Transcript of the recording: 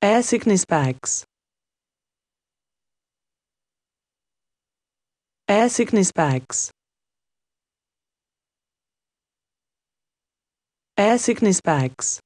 Air sickness bags. Air sickness bags. Air sickness bags.